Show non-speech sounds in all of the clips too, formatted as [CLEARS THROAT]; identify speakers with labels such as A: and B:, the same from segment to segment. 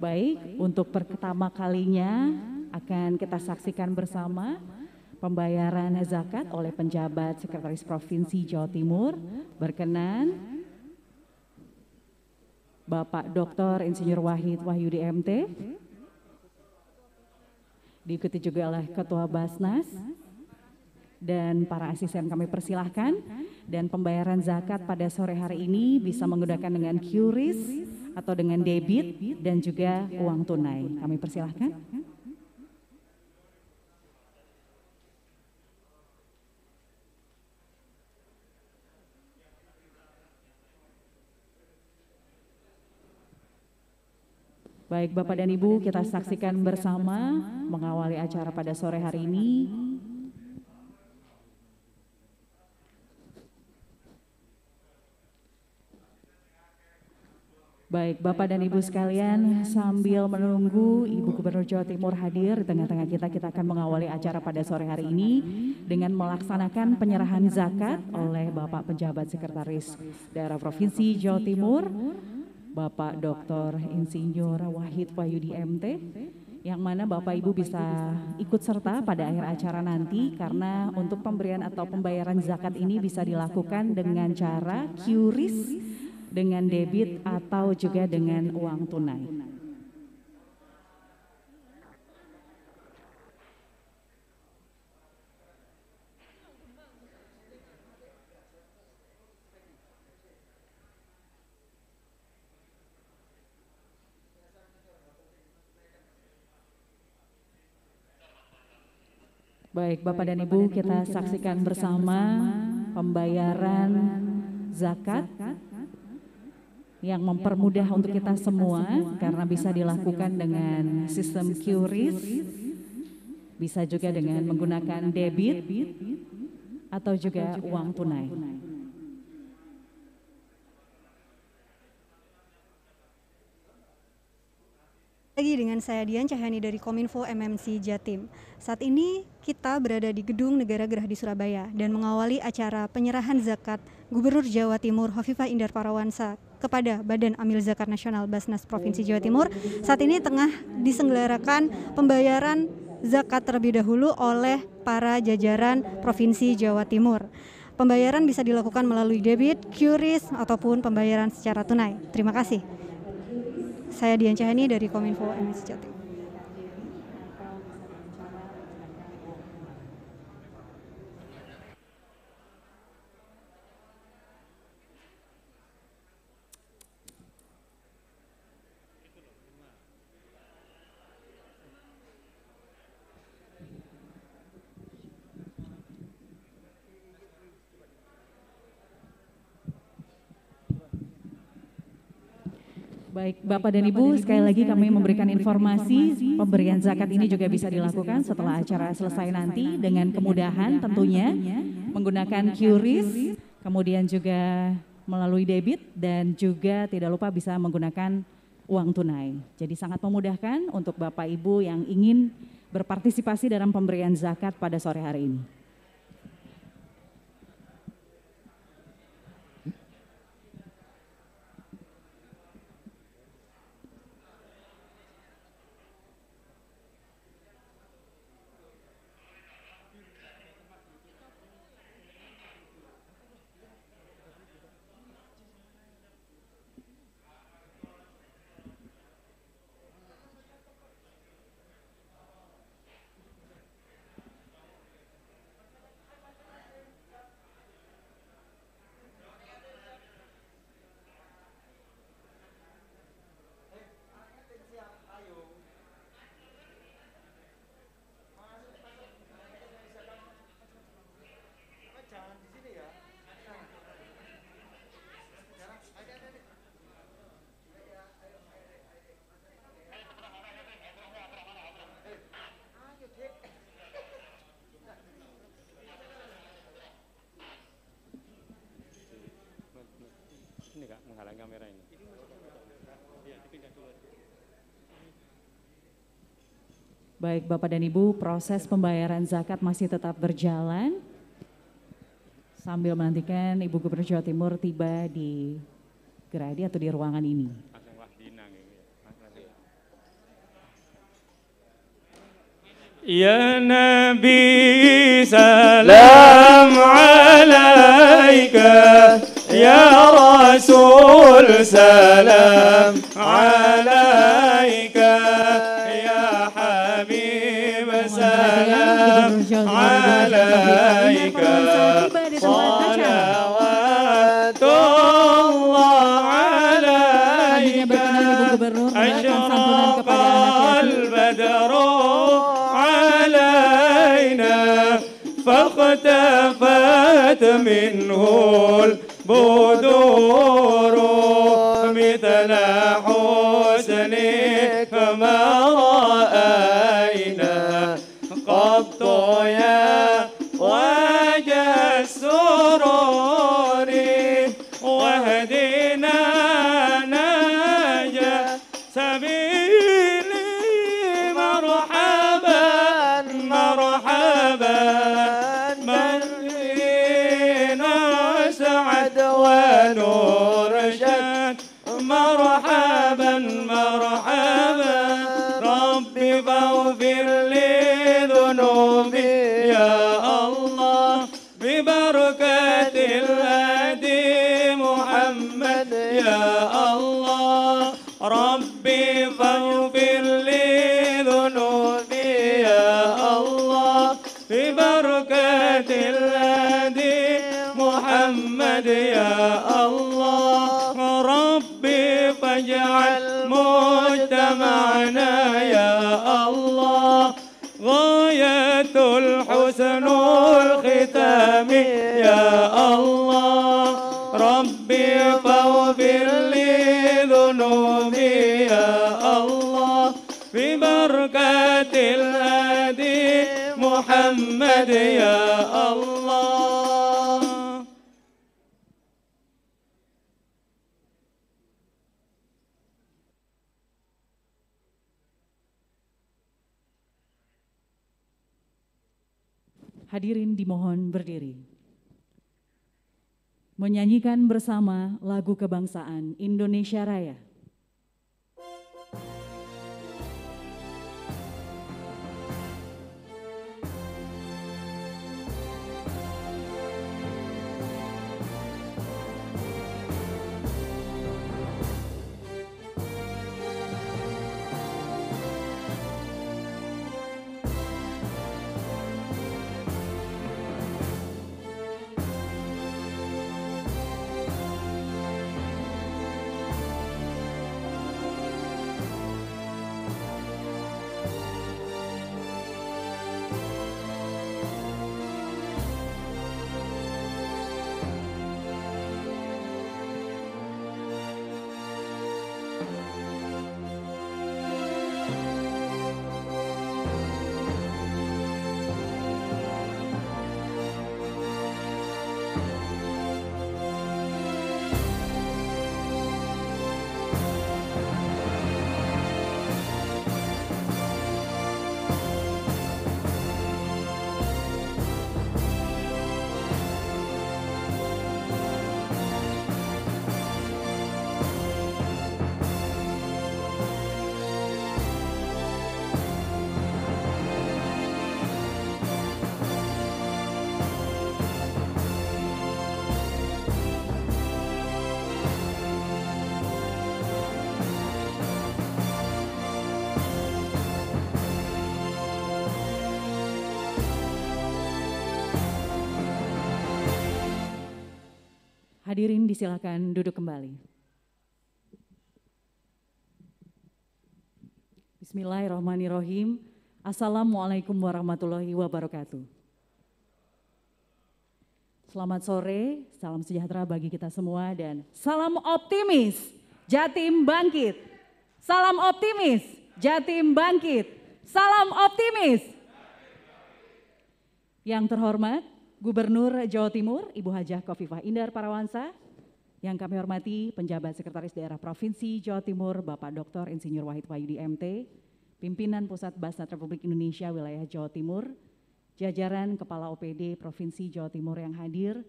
A: Baik, untuk pertama kalinya akan kita saksikan bersama pembayaran zakat oleh penjabat Sekretaris Provinsi Jawa Timur berkenan Bapak Dr. Insinyur Wahid Wahyudi MT diikuti juga oleh Ketua Basnas dan para asisten kami persilahkan dan pembayaran zakat pada sore hari ini bisa menggunakan dengan QRIS atau dengan debit dan juga uang tunai. Kami persilahkan. Baik Bapak dan Ibu, kita saksikan bersama mengawali acara pada sore hari ini Baik, Bapak dan Ibu sekalian, sambil menunggu Ibu Gubernur Jawa Timur hadir di tengah-tengah kita, kita akan mengawali acara pada sore hari ini dengan melaksanakan penyerahan zakat oleh Bapak Penjabat Sekretaris Daerah Provinsi Jawa Timur, Bapak Dr. Insinyur Wahid Wahyudi MT, yang mana Bapak Ibu bisa ikut serta pada akhir acara nanti karena untuk pemberian atau pembayaran zakat ini bisa dilakukan dengan cara QRIS dengan debit atau juga dengan uang tunai. Baik, Bapak dan Ibu, kita saksikan bersama pembayaran zakat yang mempermudah untuk kita semua karena bisa dilakukan dengan sistem QRIS, bisa juga dengan menggunakan debit atau juga uang tunai.
B: Lagi dengan saya Dian Cahyani dari Kominfo MMC Jatim. Saat ini kita berada di Gedung Negara Gerah di Surabaya dan mengawali acara penyerahan zakat Gubernur Jawa Timur Hovifa Indar Parawansa kepada Badan Amil Zakat Nasional Basnas Provinsi Jawa Timur saat ini tengah diselenggarakan pembayaran zakat terlebih dahulu oleh para jajaran Provinsi Jawa Timur. Pembayaran bisa dilakukan melalui debit, QRIS, ataupun pembayaran secara tunai. Terima kasih. Saya Dian Cahani dari Kominfo MSC Jatim.
A: Baik, Bapak dan Ibu, sekali lagi kami memberikan informasi pemberian zakat ini juga bisa dilakukan setelah acara selesai nanti dengan kemudahan tentunya menggunakan QRIS, kemudian juga melalui debit dan juga tidak lupa bisa menggunakan uang tunai. Jadi sangat memudahkan untuk Bapak Ibu yang ingin berpartisipasi dalam pemberian zakat pada sore hari ini. Baik Bapak dan Ibu, proses pembayaran zakat masih tetap berjalan sambil menantikan Ibu Gubernur Jawa Timur tiba di geradi atau di ruangan ini.
C: Ya Nabi salam alaika Ya Rasul salam منه البدور ya Allah Rabbi fawfir li dhunubi ya Allah Fi barakatil adi Muhammad ya Allah
A: Hadirin dimohon berdiri menyanyikan bersama lagu kebangsaan Indonesia Raya. Hadirin disilakan duduk kembali. Bismillahirrahmanirrahim. Assalamualaikum warahmatullahi wabarakatuh. Selamat sore, salam sejahtera bagi kita semua dan salam optimis. Jatim bangkit. Salam optimis. Jatim bangkit. Salam optimis. Yang terhormat Gubernur Jawa Timur Ibu Hajah Kofifah Indar Parawansa, yang kami hormati penjabat Sekretaris Daerah Provinsi Jawa Timur Bapak Dr. Insinyur Wahid Wahyudi MT, pimpinan Pusat Basnas Republik Indonesia wilayah Jawa Timur, jajaran Kepala OPD Provinsi Jawa Timur yang hadir,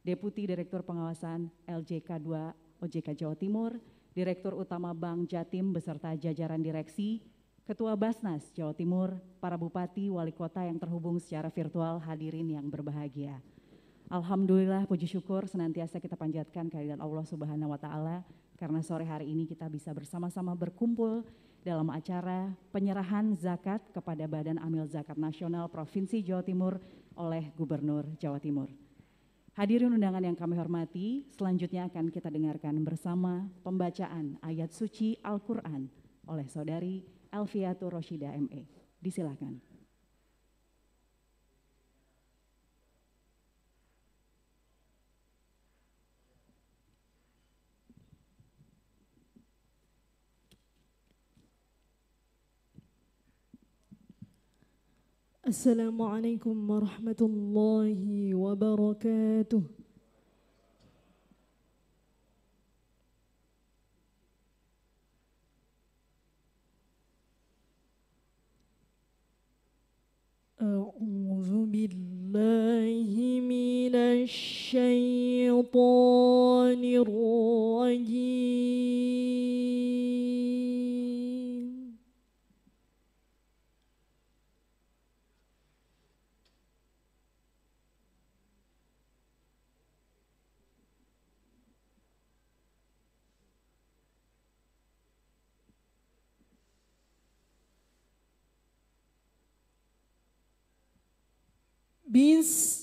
A: Deputi Direktur Pengawasan LJK 2 OJK Jawa Timur, Direktur Utama Bank Jatim beserta jajaran direksi, Ketua Basnas Jawa Timur, para bupati, wali kota yang terhubung secara virtual hadirin yang berbahagia. Alhamdulillah puji syukur senantiasa kita panjatkan kehadiran Allah Subhanahu wa taala karena sore hari ini kita bisa bersama-sama berkumpul dalam acara penyerahan zakat kepada Badan Amil Zakat Nasional Provinsi Jawa Timur oleh Gubernur Jawa Timur. Hadirin undangan yang kami hormati, selanjutnya akan kita dengarkan bersama pembacaan ayat suci Al-Quran oleh saudari Alfiatu Roshida ME. Disilakan. Assalamualaikum warahmatullahi wabarakatuh.
D: Beans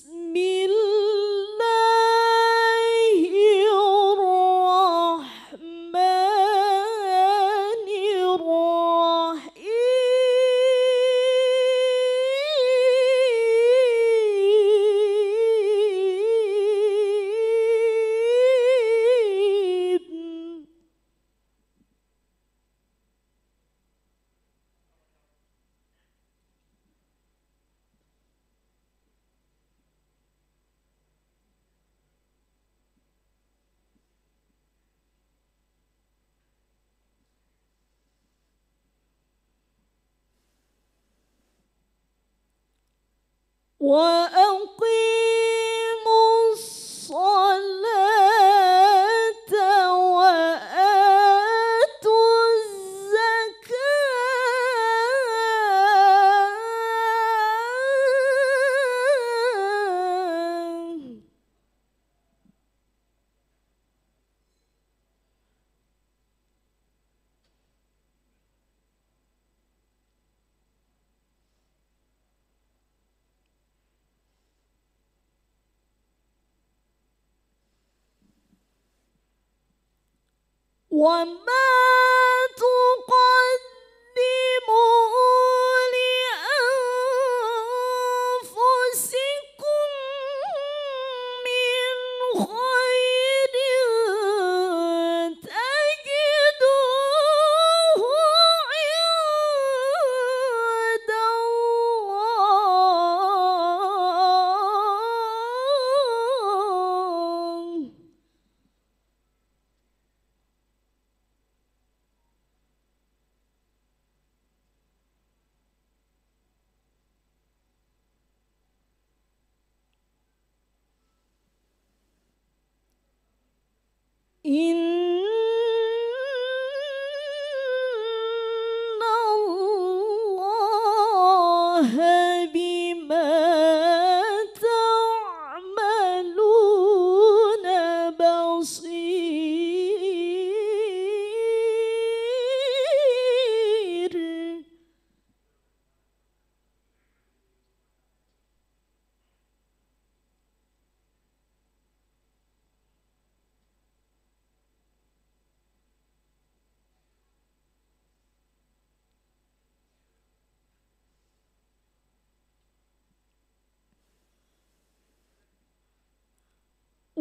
D: 我。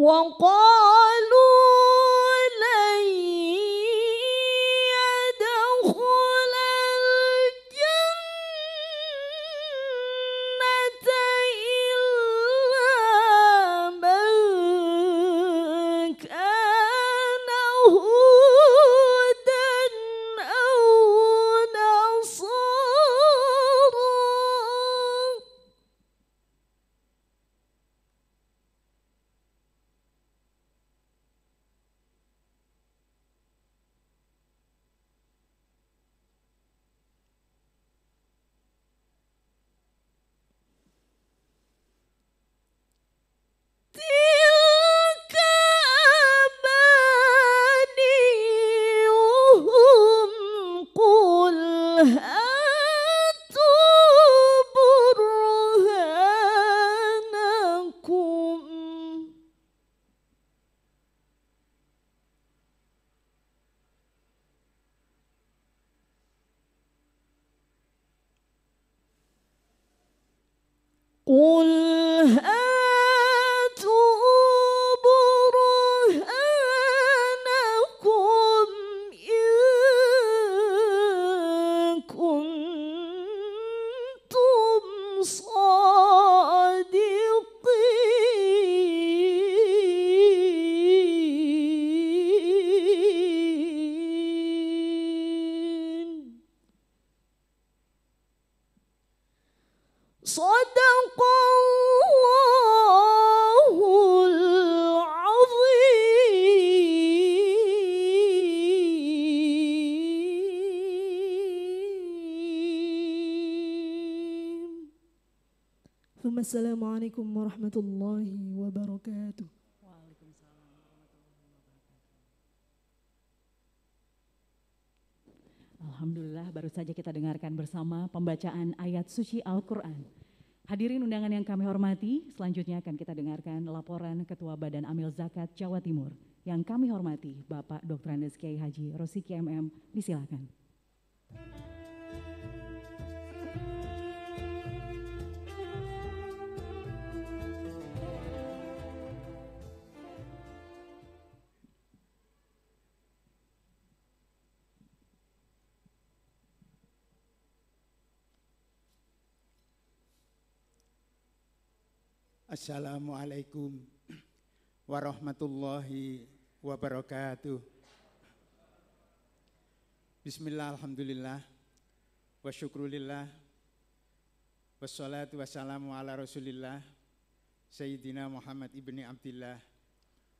D: wong whole warahmatullahi wabarakatuh.
A: Alhamdulillah baru saja kita dengarkan bersama pembacaan ayat suci Al-Quran. Hadirin undangan yang kami hormati, selanjutnya akan kita dengarkan laporan Ketua Badan Amil Zakat Jawa Timur yang kami hormati Bapak Dr. Andes Kiai Haji Rosiki MM, disilakan. Thank
E: Assalamualaikum warahmatullahi wabarakatuh. Bismillah, alhamdulillah, wa syukrulillah, wassalatu wassalamu ala rasulillah, Sayyidina Muhammad ibni Abdillah,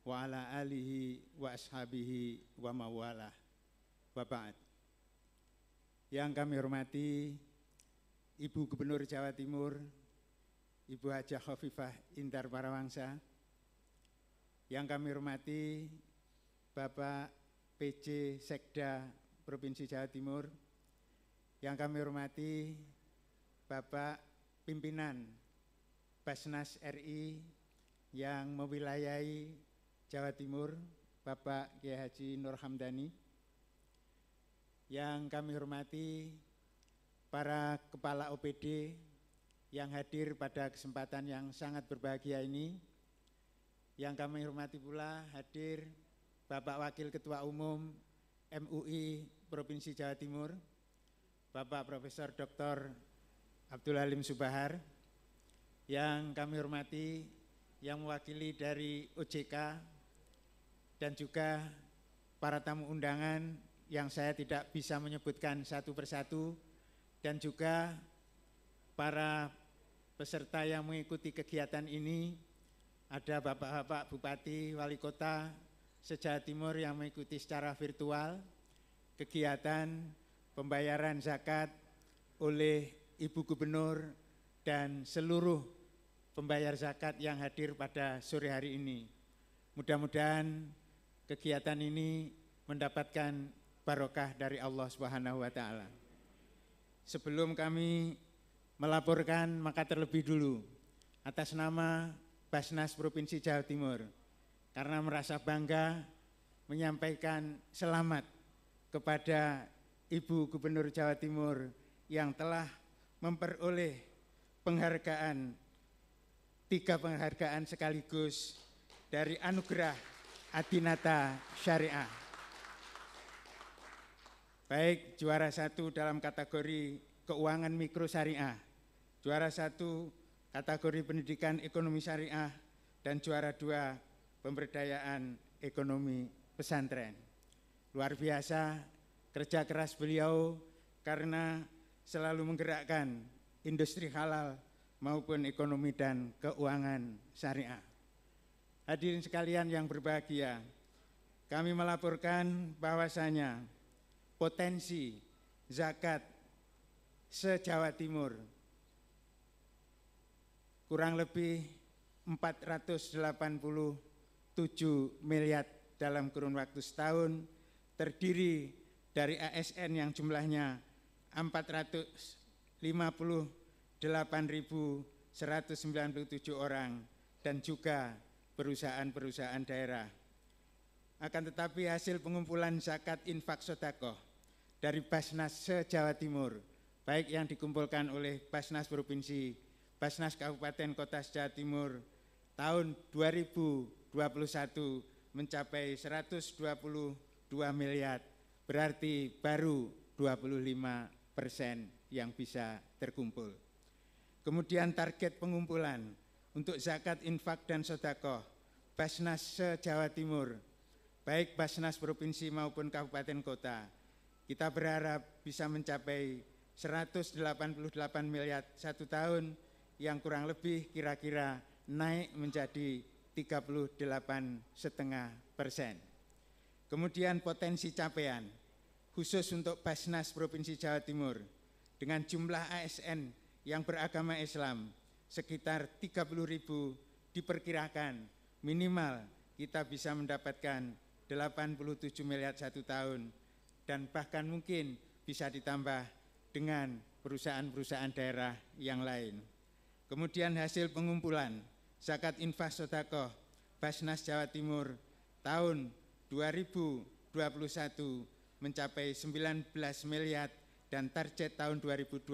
E: wa ala alihi wa ashabihi wa mawalah, bapak Yang kami hormati, Ibu Gubernur Jawa Timur, Ibu Haja Khofifah Indar Parawangsa, yang kami hormati Bapak PJ Sekda Provinsi Jawa Timur, yang kami hormati Bapak Pimpinan Basnas RI yang mewilayahi Jawa Timur, Bapak Kiai Haji Nur Hamdani, yang kami hormati para kepala OPD, yang hadir pada kesempatan yang sangat berbahagia ini. Yang kami hormati pula hadir Bapak Wakil Ketua Umum MUI Provinsi Jawa Timur, Bapak Profesor Dr. Abdul Halim Subahar, yang kami hormati yang mewakili dari OJK dan juga para tamu undangan yang saya tidak bisa menyebutkan satu persatu dan juga para peserta yang mengikuti kegiatan ini, ada Bapak-Bapak Bupati, Wali Kota, Sejawa Timur yang mengikuti secara virtual kegiatan pembayaran zakat oleh Ibu Gubernur dan seluruh pembayar zakat yang hadir pada sore hari ini. Mudah-mudahan kegiatan ini mendapatkan barokah dari Allah Subhanahu wa taala. Sebelum kami melaporkan maka terlebih dulu atas nama Basnas Provinsi Jawa Timur karena merasa bangga menyampaikan selamat kepada Ibu Gubernur Jawa Timur yang telah memperoleh penghargaan tiga penghargaan sekaligus dari anugerah Adinata Syariah. Baik juara satu dalam kategori keuangan mikro syariah juara satu kategori pendidikan ekonomi syariah, dan juara dua pemberdayaan ekonomi pesantren. Luar biasa kerja keras beliau karena selalu menggerakkan industri halal maupun ekonomi dan keuangan syariah. Hadirin sekalian yang berbahagia, kami melaporkan bahwasanya potensi zakat se-Jawa Timur kurang lebih 487 miliar dalam kurun waktu setahun terdiri dari ASN yang jumlahnya 458.197 orang dan juga perusahaan-perusahaan daerah. Akan tetapi hasil pengumpulan zakat infak sodakoh dari Basnas se-Jawa Timur, baik yang dikumpulkan oleh Basnas Provinsi Basnas Kabupaten Kota Jawa Timur tahun 2021 mencapai 122 miliar, berarti baru 25 persen yang bisa terkumpul. Kemudian target pengumpulan untuk zakat infak dan sodakoh Basnas se-Jawa Timur, baik Basnas Provinsi maupun Kabupaten Kota, kita berharap bisa mencapai 188 miliar satu tahun yang kurang lebih kira-kira naik menjadi delapan setengah persen. Kemudian potensi capaian khusus untuk Basnas Provinsi Jawa Timur dengan jumlah ASN yang beragama Islam sekitar 30 ribu diperkirakan minimal kita bisa mendapatkan 87 miliar satu tahun dan bahkan mungkin bisa ditambah dengan perusahaan-perusahaan daerah yang lain. Kemudian hasil pengumpulan zakat infak sodakoh Basnas Jawa Timur tahun 2021 mencapai 19 miliar dan target tahun 2022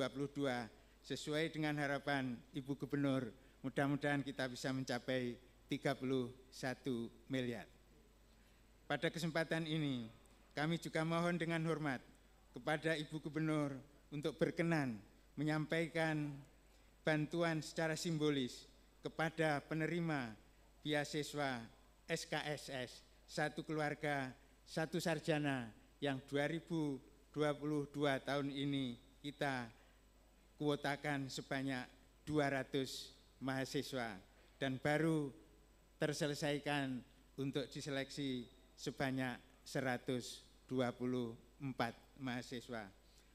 E: sesuai dengan harapan Ibu Gubernur mudah-mudahan kita bisa mencapai 31 miliar. Pada kesempatan ini kami juga mohon dengan hormat kepada Ibu Gubernur untuk berkenan menyampaikan bantuan secara simbolis kepada penerima beasiswa SKSS satu keluarga satu sarjana yang 2022 tahun ini kita kuotakan sebanyak 200 mahasiswa dan baru terselesaikan untuk diseleksi sebanyak 124 mahasiswa.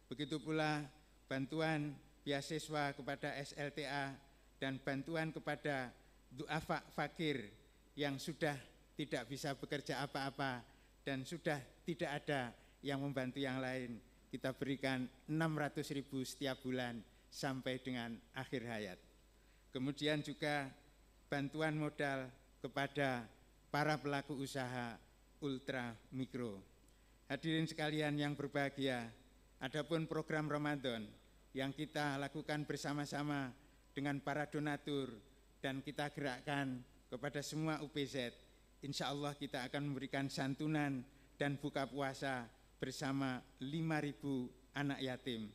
E: Begitu pula bantuan beasiswa kepada SLTA dan bantuan kepada duafa fakir yang sudah tidak bisa bekerja apa-apa dan sudah tidak ada yang membantu yang lain. Kita berikan 600 ribu setiap bulan sampai dengan akhir hayat. Kemudian juga bantuan modal kepada para pelaku usaha ultra mikro. Hadirin sekalian yang berbahagia, adapun program Ramadan yang kita lakukan bersama-sama dengan para donatur dan kita gerakkan kepada semua UPZ. Insya Allah kita akan memberikan santunan dan buka puasa bersama 5.000 anak yatim.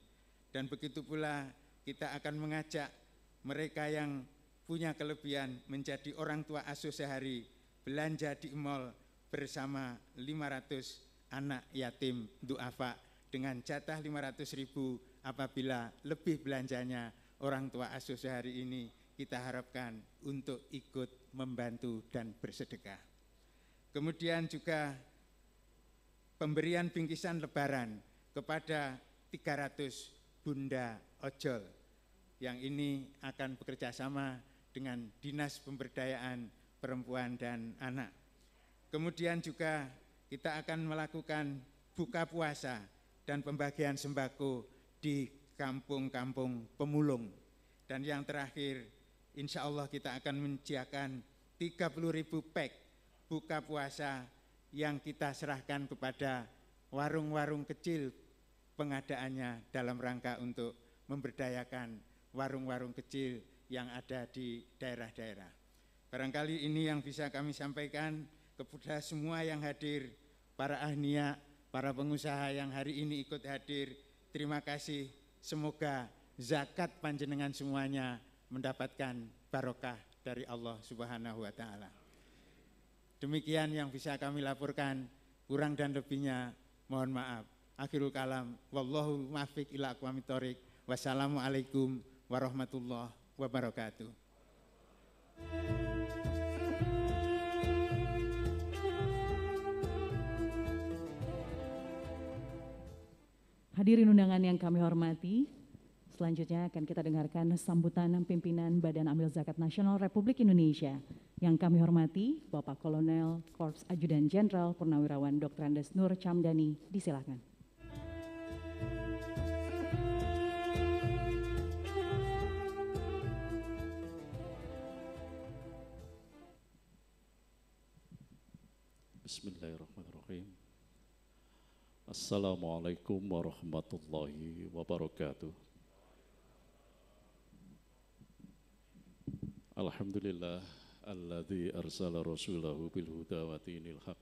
E: Dan begitu pula kita akan mengajak mereka yang punya kelebihan menjadi orang tua asuh sehari, belanja di mall bersama 500 anak yatim du'afa dengan jatah 500 ribu apabila lebih belanjanya orang tua asuh sehari ini kita harapkan untuk ikut membantu dan bersedekah. Kemudian juga pemberian bingkisan lebaran kepada 300 bunda ojol yang ini akan bekerja sama dengan Dinas Pemberdayaan Perempuan dan Anak. Kemudian juga kita akan melakukan buka puasa dan pembagian sembako di kampung-kampung pemulung. Dan yang terakhir, insya Allah kita akan menyediakan 30 ribu pack buka puasa yang kita serahkan kepada warung-warung kecil pengadaannya dalam rangka untuk memberdayakan warung-warung kecil yang ada di daerah-daerah. Barangkali ini yang bisa kami sampaikan kepada semua yang hadir, para ahniya, para pengusaha yang hari ini ikut hadir, terima kasih. Semoga zakat panjenengan semuanya mendapatkan barokah dari Allah Subhanahu wa taala. Demikian yang bisa kami laporkan, kurang dan lebihnya mohon maaf. Akhirul kalam, wallahu muwaffiq ila aqwamit Wassalamualaikum warahmatullahi wabarakatuh.
A: Hadirin undangan yang kami hormati, selanjutnya akan kita dengarkan sambutan pimpinan Badan Amil Zakat Nasional Republik Indonesia yang kami hormati Bapak Kolonel Korps Ajudan Jenderal Purnawirawan Dr. Andes Nur Camdani, disilakan.
F: Assalamualaikum warahmatullahi wabarakatuh. Alhamdulillah alladzi arsala rasulahu bil huda wa dinil haq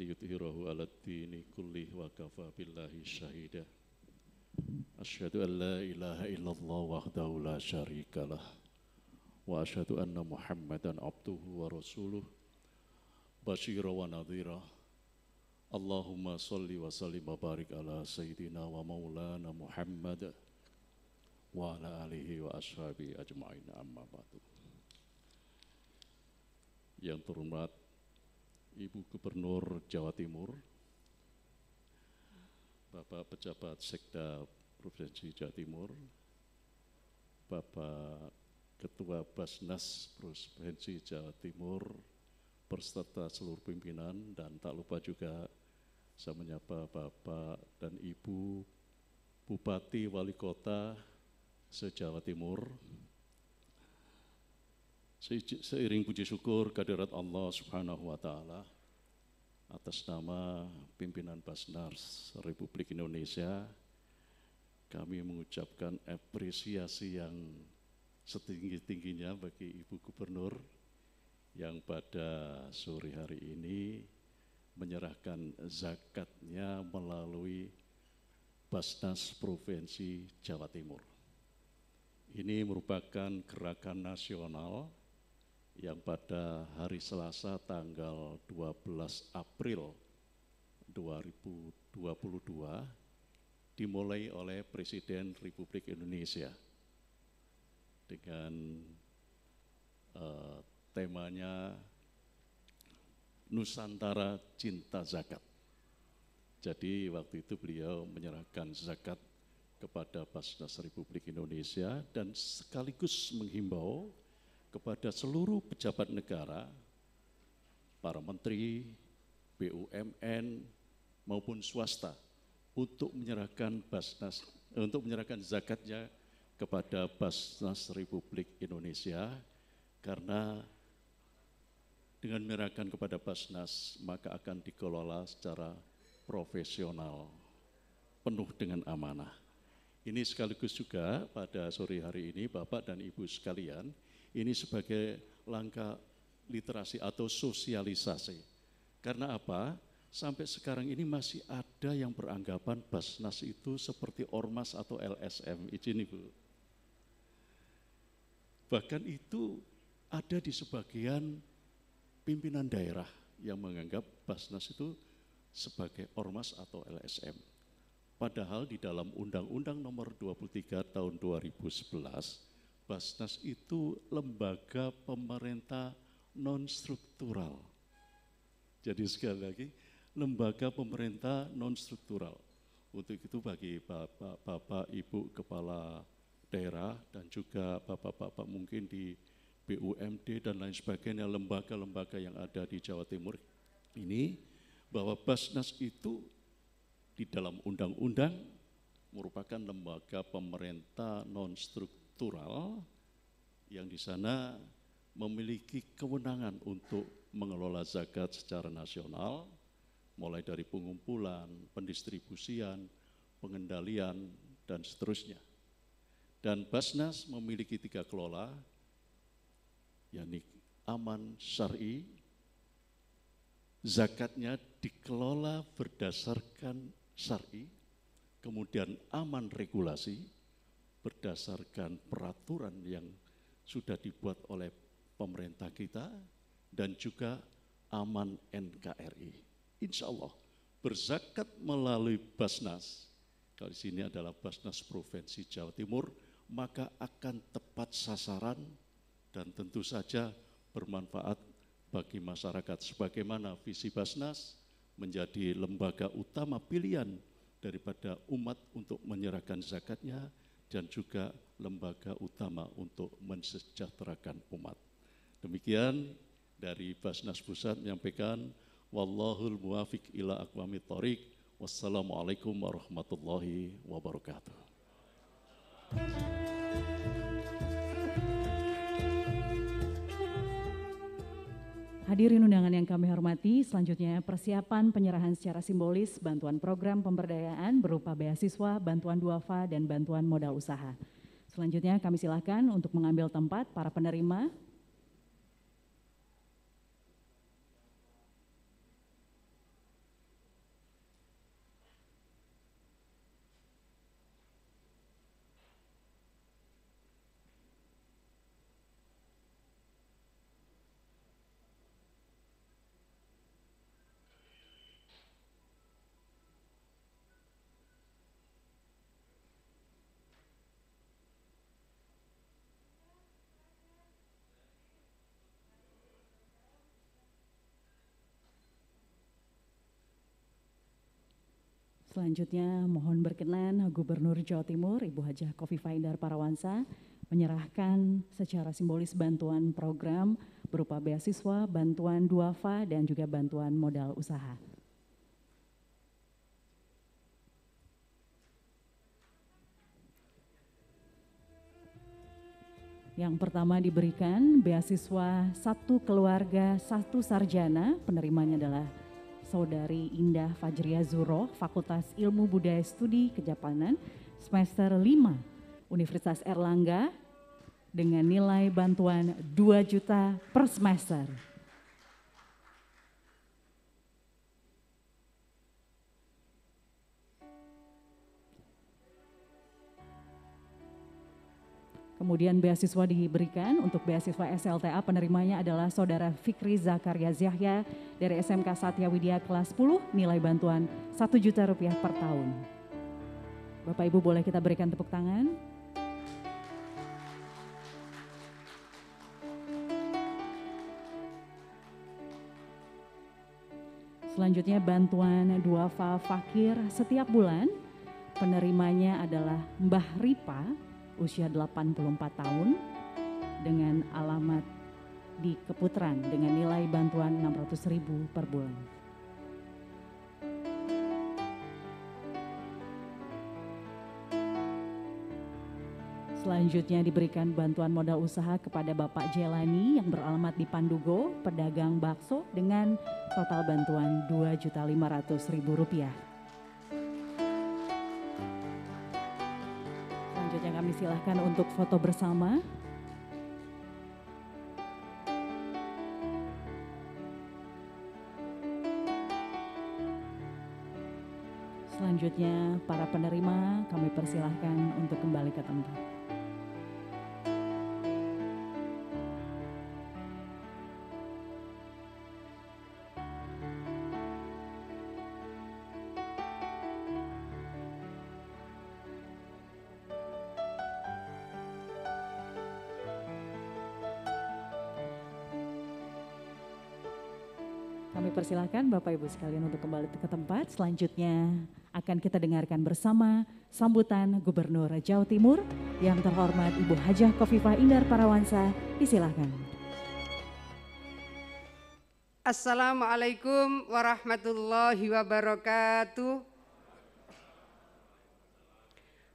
F: liyudhhirahu 'alad dini kullihi wa kafa billahi syahida. Asyhadu an la ilaha illallah wahdahu la syarikalah wa asyhadu anna Muhammadan abduhu wa rasuluh basyira wa nadhira Allahumma salli wa sallim wa barik ala sayyidina wa maulana Muhammad wa ala alihi wa ashabi ajma'in amma ba'du. Yang terhormat Ibu Gubernur Jawa Timur, Bapak Pejabat Sekda Provinsi Jawa Timur, Bapak Ketua Basnas Provinsi Jawa Timur, berserta seluruh pimpinan dan tak lupa juga saya menyapa Bapak dan Ibu Bupati Wali Kota sejawa Timur. Seiring puji syukur kehadirat Allah Subhanahu wa taala atas nama pimpinan Basnas Republik Indonesia kami mengucapkan apresiasi yang setinggi-tingginya bagi Ibu Gubernur yang pada sore hari ini menyerahkan zakatnya melalui Basnas Provinsi Jawa Timur. Ini merupakan gerakan nasional yang pada hari Selasa tanggal 12 April 2022 dimulai oleh Presiden Republik Indonesia dengan uh, temanya Nusantara Cinta Zakat. Jadi waktu itu beliau menyerahkan zakat kepada Basnas Republik Indonesia dan sekaligus menghimbau kepada seluruh pejabat negara, para menteri, BUMN maupun swasta untuk menyerahkan Basnas eh, untuk menyerahkan zakatnya kepada Basnas Republik Indonesia karena dengan menyerahkan kepada Basnas maka akan dikelola secara profesional, penuh dengan amanah. Ini sekaligus juga pada sore hari ini Bapak dan Ibu sekalian, ini sebagai langkah literasi atau sosialisasi. Karena apa? Sampai sekarang ini masih ada yang beranggapan Basnas itu seperti Ormas atau LSM. Izin Ibu. Bahkan itu ada di sebagian pimpinan daerah yang menganggap Basnas itu sebagai ormas atau LSM. Padahal di dalam Undang-Undang Nomor 23 Tahun 2011, Basnas itu lembaga pemerintah non struktural. Jadi sekali lagi, lembaga pemerintah non struktural. Untuk itu bagi bapak-bapak, ibu kepala daerah dan juga bapak-bapak mungkin di BUMD dan lain sebagainya, lembaga-lembaga yang ada di Jawa Timur ini, bahwa Basnas itu di dalam undang-undang merupakan lembaga pemerintah non-struktural yang di sana memiliki kewenangan untuk mengelola zakat secara nasional, mulai dari pengumpulan, pendistribusian, pengendalian, dan seterusnya. Dan Basnas memiliki tiga kelola, yakni aman syari, zakatnya dikelola berdasarkan syari, kemudian aman regulasi berdasarkan peraturan yang sudah dibuat oleh pemerintah kita dan juga aman NKRI. Insya Allah berzakat melalui Basnas, kalau sini adalah Basnas Provinsi Jawa Timur, maka akan tepat sasaran dan tentu saja bermanfaat bagi masyarakat. Sebagaimana visi Basnas menjadi lembaga utama pilihan daripada umat untuk menyerahkan zakatnya dan juga lembaga utama untuk mensejahterakan umat. Demikian dari Basnas Pusat menyampaikan wallahul muwafiq ila akwami thoriq. Wassalamualaikum warahmatullahi wabarakatuh.
A: Hadirin undangan yang kami hormati, selanjutnya persiapan penyerahan secara simbolis bantuan program pemberdayaan berupa beasiswa, bantuan duafa, dan bantuan modal usaha. Selanjutnya kami silakan untuk mengambil tempat para penerima Selanjutnya mohon berkenan Gubernur Jawa Timur Ibu Hajah Kofifa Indar Parawansa menyerahkan secara simbolis bantuan program berupa beasiswa, bantuan duafa dan juga bantuan modal usaha. Yang pertama diberikan beasiswa satu keluarga, satu sarjana, penerimanya adalah Saudari Indah Fajria Zuro, Fakultas Ilmu Budaya Studi Kejapanan, semester 5, Universitas Erlangga, dengan nilai bantuan 2 juta per semester. Kemudian beasiswa diberikan untuk beasiswa SLTA penerimanya adalah Saudara Fikri Zakaria Zahya dari SMK Satya Widya kelas 10 nilai bantuan 1 juta rupiah per tahun. Bapak Ibu boleh kita berikan tepuk tangan. Selanjutnya bantuan duafa fakir setiap bulan penerimanya adalah Mbah Ripa usia 84 tahun dengan alamat di Keputran dengan nilai bantuan ribu per bulan. Selanjutnya diberikan bantuan modal usaha kepada Bapak Jelani yang beralamat di Pandugo, pedagang bakso dengan total bantuan Rp2.500.000. dipersilahkan untuk foto bersama. Selanjutnya, para penerima kami persilahkan untuk kembali ke tempat. persilahkan Bapak Ibu sekalian untuk kembali ke tempat. Selanjutnya akan kita dengarkan bersama sambutan Gubernur Jawa Timur yang terhormat Ibu Hajah Kofifah Indar Parawansa. Disilahkan.
G: Assalamualaikum warahmatullahi wabarakatuh.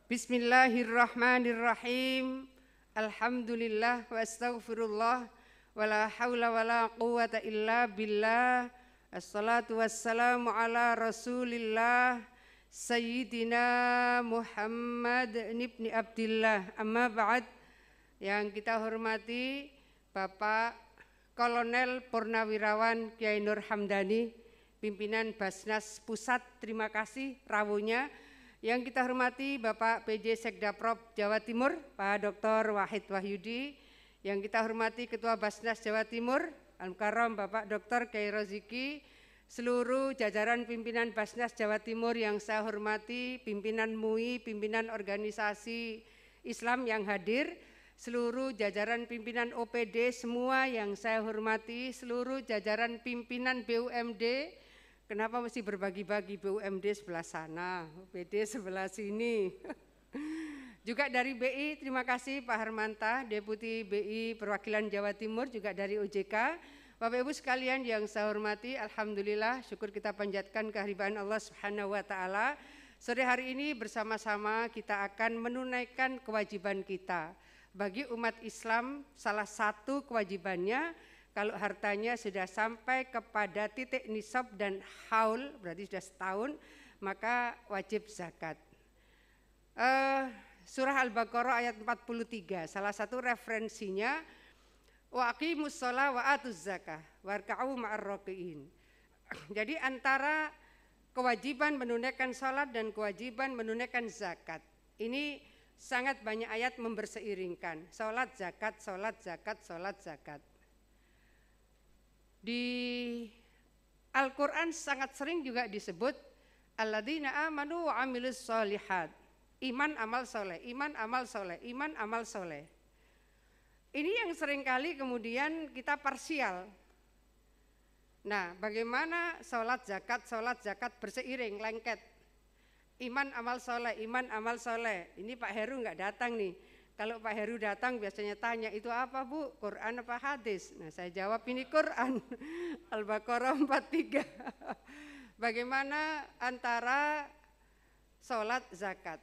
G: Bismillahirrahmanirrahim. Alhamdulillah wa astaghfirullah wa la haula wa la quwata illa billah Assalatu wassalamu ala rasulillah Sayyidina Muhammad ibn Abdillah Amma ba'd yang kita hormati Bapak Kolonel Purnawirawan Kiai Nur Hamdani Pimpinan Basnas Pusat terima kasih rawunya yang kita hormati Bapak PJ Sekda Prop Jawa Timur Pak Dr. Wahid Wahyudi yang kita hormati Ketua Basnas Jawa Timur Al-Mukarram Bapak Dr. Kiai Roziki, seluruh jajaran pimpinan Basnas Jawa Timur yang saya hormati, pimpinan MUI, pimpinan organisasi Islam yang hadir, seluruh jajaran pimpinan OPD semua yang saya hormati, seluruh jajaran pimpinan BUMD, kenapa mesti berbagi-bagi BUMD sebelah sana, OPD sebelah sini. [LAUGHS] Juga dari BI, terima kasih Pak Hermanta Deputi BI Perwakilan Jawa Timur, juga dari OJK. Bapak Ibu sekalian yang saya hormati, Alhamdulillah syukur kita panjatkan kehadiran Allah Subhanahu wa Ta'ala. Sore hari ini bersama-sama kita akan menunaikan kewajiban kita. Bagi umat Islam salah satu kewajibannya kalau hartanya sudah sampai kepada titik nisab dan haul, berarti sudah setahun, maka wajib zakat. Uh, surah Al-Baqarah ayat 43. Salah satu referensinya wa aqimus shalah wa atuz zakah warka'u ma'ar [CLEARS THROAT] Jadi antara kewajiban menunaikan salat dan kewajiban menunaikan zakat. Ini sangat banyak ayat memberseiringkan. Salat zakat, salat zakat, salat zakat. Di Al-Qur'an sangat sering juga disebut alladzina amanu wa amilus solihat Iman amal soleh, iman amal soleh, iman amal soleh. Ini yang seringkali kemudian kita parsial. Nah bagaimana sholat zakat, sholat zakat berseiring, lengket. Iman amal soleh, iman amal soleh. Ini Pak Heru nggak datang nih. Kalau Pak Heru datang biasanya tanya itu apa Bu? Quran apa hadis? Nah saya jawab ini Quran [LAUGHS] Al-Baqarah 43 [LAUGHS] Bagaimana antara sholat zakat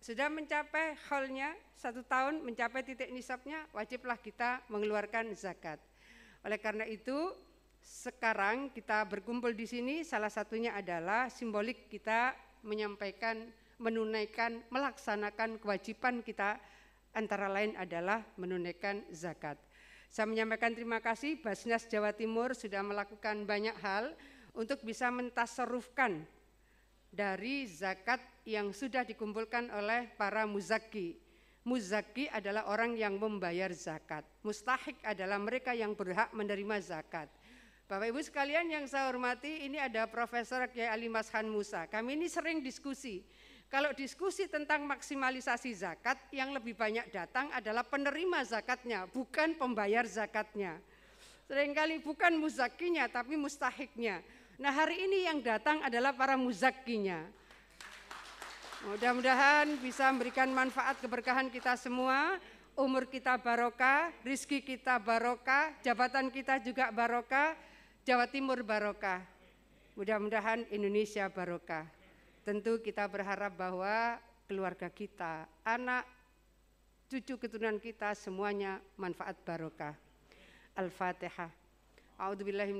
G: sudah mencapai haulnya satu tahun mencapai titik nisabnya wajiblah kita mengeluarkan zakat. Oleh karena itu sekarang kita berkumpul di sini salah satunya adalah simbolik kita menyampaikan menunaikan melaksanakan kewajiban kita antara lain adalah menunaikan zakat. Saya menyampaikan terima kasih Basnas Jawa Timur sudah melakukan banyak hal untuk bisa mentasarufkan dari zakat yang sudah dikumpulkan oleh para muzaki. Muzaki adalah orang yang membayar zakat. Mustahik adalah mereka yang berhak menerima zakat. Bapak Ibu sekalian yang saya hormati, ini ada Profesor Kiai Ali Mashan Musa. Kami ini sering diskusi. Kalau diskusi tentang maksimalisasi zakat, yang lebih banyak datang adalah penerima zakatnya, bukan pembayar zakatnya. Seringkali bukan muzakinya, tapi mustahiknya. Nah hari ini yang datang adalah para muzakinya. Mudah-mudahan bisa memberikan manfaat keberkahan kita semua, umur kita barokah, rizki kita barokah, jabatan kita juga barokah, Jawa Timur barokah. Mudah-mudahan Indonesia barokah. Tentu kita berharap bahwa keluarga kita, anak, cucu keturunan kita semuanya manfaat barokah. Al-Fatihah. A'udzubillahi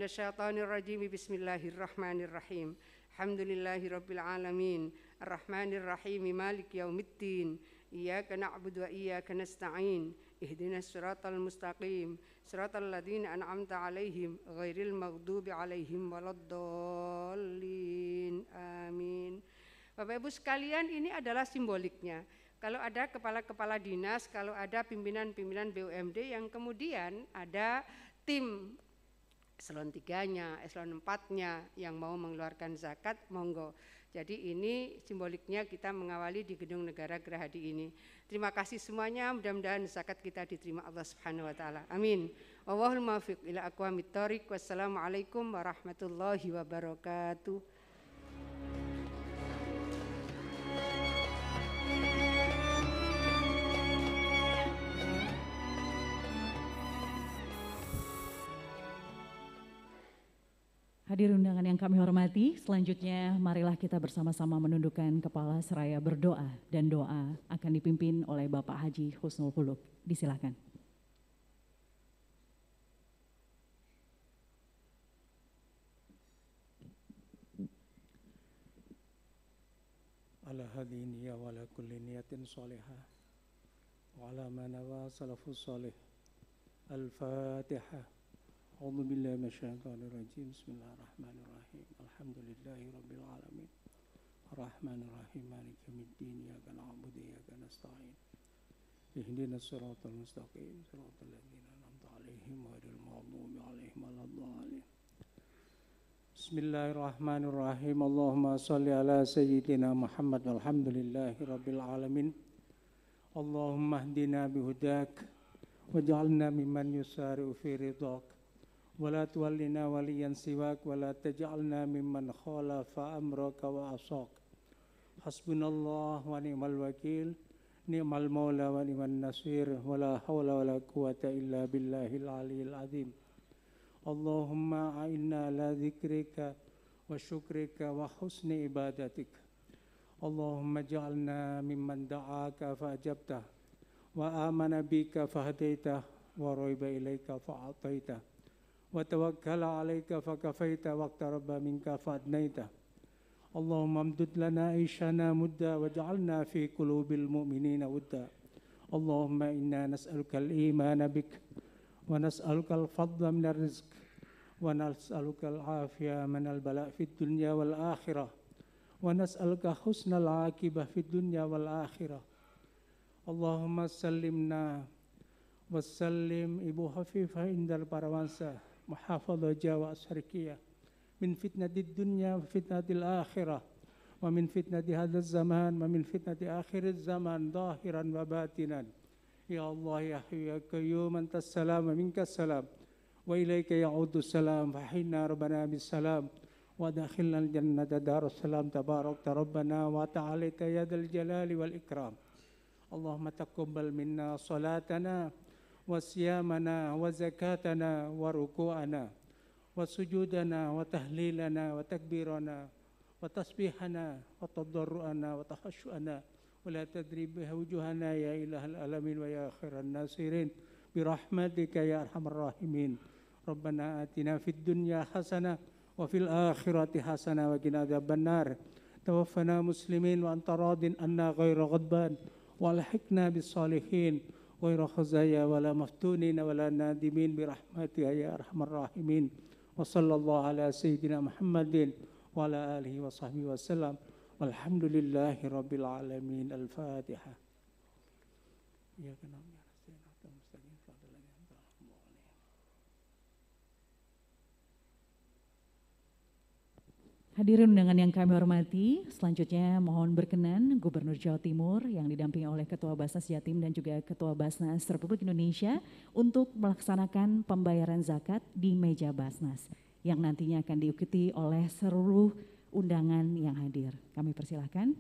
G: Bismillahirrahmanirrahim. alamin. الرحمن الرحيم مالك يوم الدين إياك نعبد وإياك نستعين اهدنا الصراط المستقيم صراط الذين أنعمت عليهم غير المغضوب عليهم ولا الضالين آمين Bapak Ibu sekalian ini adalah simboliknya kalau ada kepala-kepala dinas, kalau ada pimpinan-pimpinan BUMD yang kemudian ada tim eselon 3-nya, eselon 4-nya yang mau mengeluarkan zakat, monggo. Jadi ini simboliknya kita mengawali di Gedung Negara Gerahadi ini. Terima kasih semuanya, mudah-mudahan zakat kita diterima Allah Subhanahu wa taala. Amin. Wassalamualaikum warahmatullahi wabarakatuh.
A: Hadir undangan yang kami hormati, selanjutnya marilah kita bersama-sama menundukkan kepala seraya berdoa dan doa akan dipimpin oleh Bapak Haji Husnul Huluk. Disilahkan.
H: على هذه النية kulli niyatin wa ala manawa salafus salih al-fatihah أعوذ بالله من الشيطان الرجيم بسم الله الرحمن الرحيم الحمد لله رب العالمين الرحمن الرحيم مالك يوم الدين إياك نعبد وإياك نستعين اهدنا الصراط المستقيم صراط الذين أنعمت عليهم غير المغضوب عليهم ولا الضالين بسم الله الرحمن الرحيم اللهم صل على سيدنا محمد الحمد لله رب العالمين اللهم اهدنا بهداك واجعلنا ممن يسارع في رضاك ولا تولنا وليا سواك ولا تجعلنا ممن خالف أمرك وعصاك حسبنا الله ونعم الوكيل نعم المولى ونعم النصير ولا حول ولا قوة إلا بالله العلي العظيم اللهم أعنا على ذكرك وشكرك وحسن عبادتك اللهم اجعلنا ممن دعاك فأجبته وآمن بك فهديته ورغب إليك فأعطيته وتوكل عليك فكفيت وقت رب منك فأدنيته اللهم امدد لنا عيشنا مدة واجعلنا في قلوب المؤمنين ودا اللهم إنا نسألك الإيمان بك ونسألك الفضل من الرزق ونسألك العافية من البلاء في الدنيا والآخرة ونسألك حسن العاقبة في الدنيا والآخرة اللهم سلمنا وسلم إبو Hafifah عند Parawansa محافظة جاوة أسركية من فتنة الدنيا وفتنة الآخرة ومن فتنة هذا الزمان ومن فتنة آخر الزمان ظاهرا وباتنا يا الله يا حي يا قيوم أنت السلام منك السلام وإليك يعود السلام فحينا ربنا بالسلام وداخلنا الجنة دار السلام تبارك ربنا وتعاليت يد الجلال والإكرام اللهم تقبل منا صلاتنا وصيامنا وزكاتنا وركوعنا وسجودنا وتهليلنا وتكبيرنا وتسبيحنا وتضرعنا وتخشعنا ولا تدري بها وجوهنا يا إله العالمين ويا خير الناصرين برحمتك يا أرحم الراحمين ربنا آتنا في الدنيا حسنة وفي الآخرة حسنة وقنا عذاب النار توفنا مسلمين وأنت راض أنا غير غضبان والحقنا بالصالحين غير خزايا ولا مفتونين ولا نادمين برحمتك يا أرحم الراحمين وصلى الله على سيدنا محمد وعلى آله وصحبه وسلم والحمد لله رب العالمين الفاتحة يا نعبد
A: Hadirin undangan yang kami hormati, selanjutnya mohon berkenan Gubernur Jawa Timur yang didampingi oleh Ketua Basnas Jatim dan juga Ketua Basnas Republik Indonesia untuk melaksanakan pembayaran zakat di meja Basnas yang nantinya akan diikuti oleh seluruh undangan yang hadir. Kami persilahkan.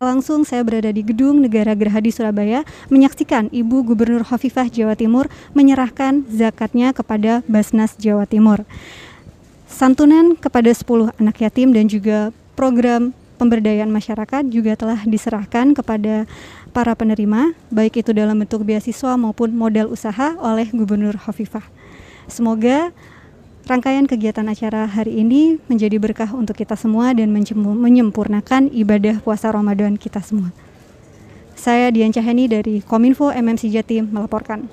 B: langsung saya berada di Gedung Negara Gerhadi Surabaya menyaksikan Ibu Gubernur Hovifah Jawa Timur menyerahkan zakatnya kepada Basnas Jawa Timur. Santunan kepada 10 anak yatim dan juga program pemberdayaan masyarakat juga telah diserahkan kepada para penerima baik itu dalam bentuk beasiswa maupun modal usaha oleh Gubernur Hovifah. Semoga Rangkaian kegiatan acara hari ini menjadi berkah untuk kita semua dan menyempurnakan ibadah puasa Ramadan kita semua. Saya Dian Cahyani dari Kominfo MMC Jatim melaporkan.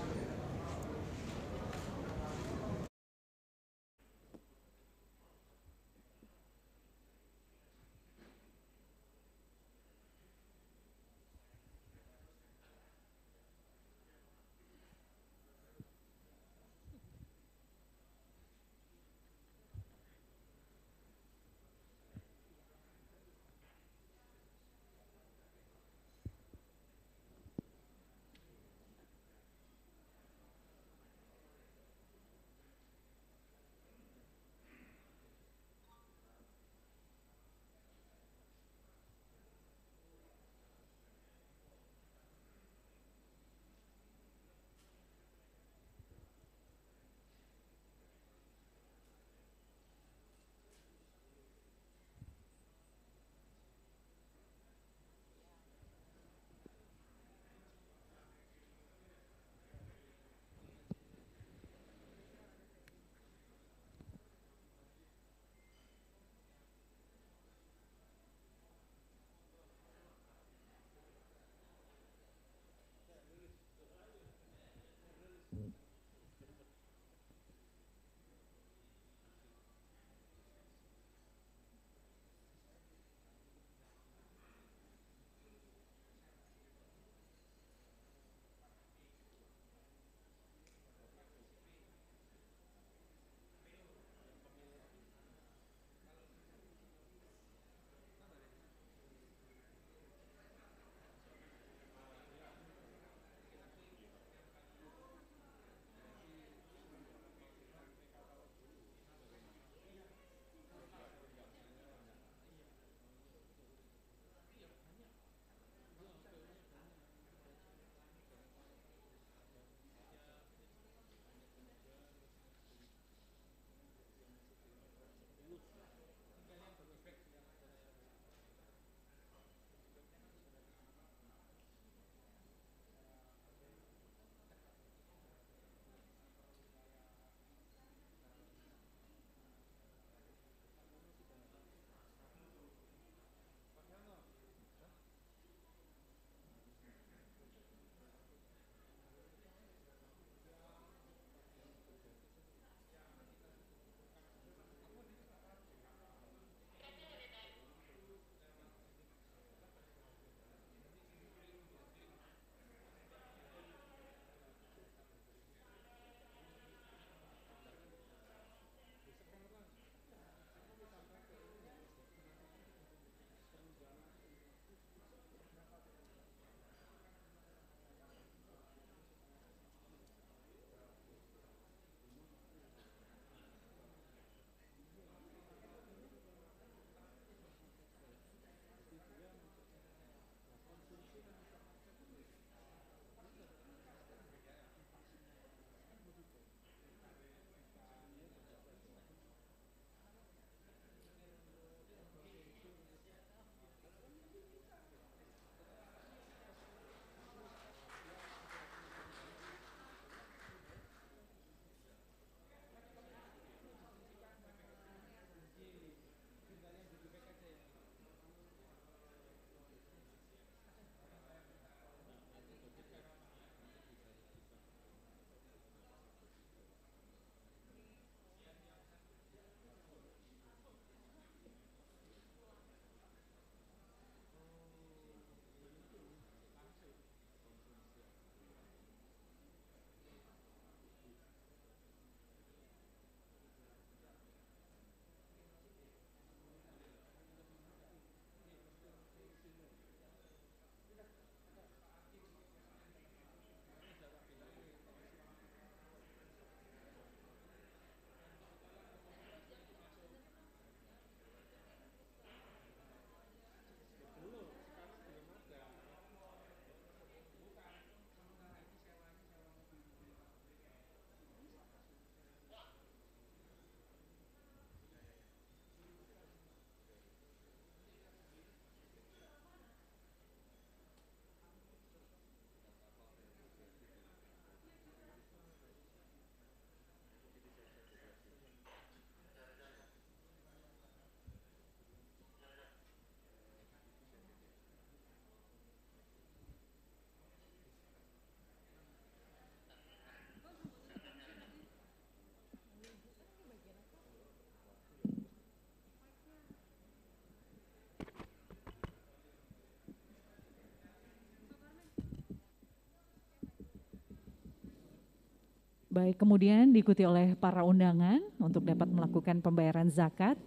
A: Baik, kemudian diikuti oleh para undangan untuk dapat melakukan pembayaran zakat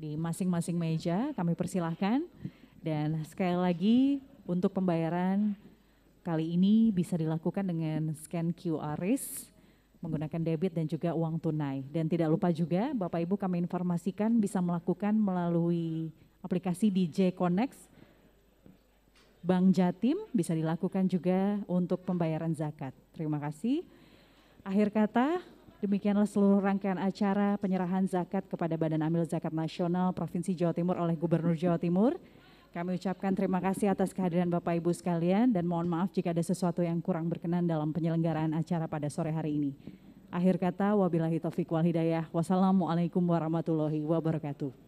A: di masing-masing meja. Kami persilahkan. Dan sekali lagi untuk pembayaran kali ini bisa dilakukan dengan scan QR menggunakan debit dan juga uang tunai. Dan tidak lupa juga Bapak Ibu kami informasikan bisa melakukan melalui aplikasi DJ Connect Bank Jatim bisa dilakukan juga untuk pembayaran zakat. Terima kasih. Akhir kata, demikianlah seluruh rangkaian acara penyerahan zakat kepada Badan Amil Zakat Nasional Provinsi Jawa Timur oleh Gubernur Jawa Timur. Kami ucapkan terima kasih atas kehadiran Bapak Ibu sekalian dan mohon maaf jika ada sesuatu yang kurang berkenan dalam penyelenggaraan acara pada sore hari ini. Akhir kata, wabillahi taufiq wal hidayah. Wassalamualaikum warahmatullahi wabarakatuh.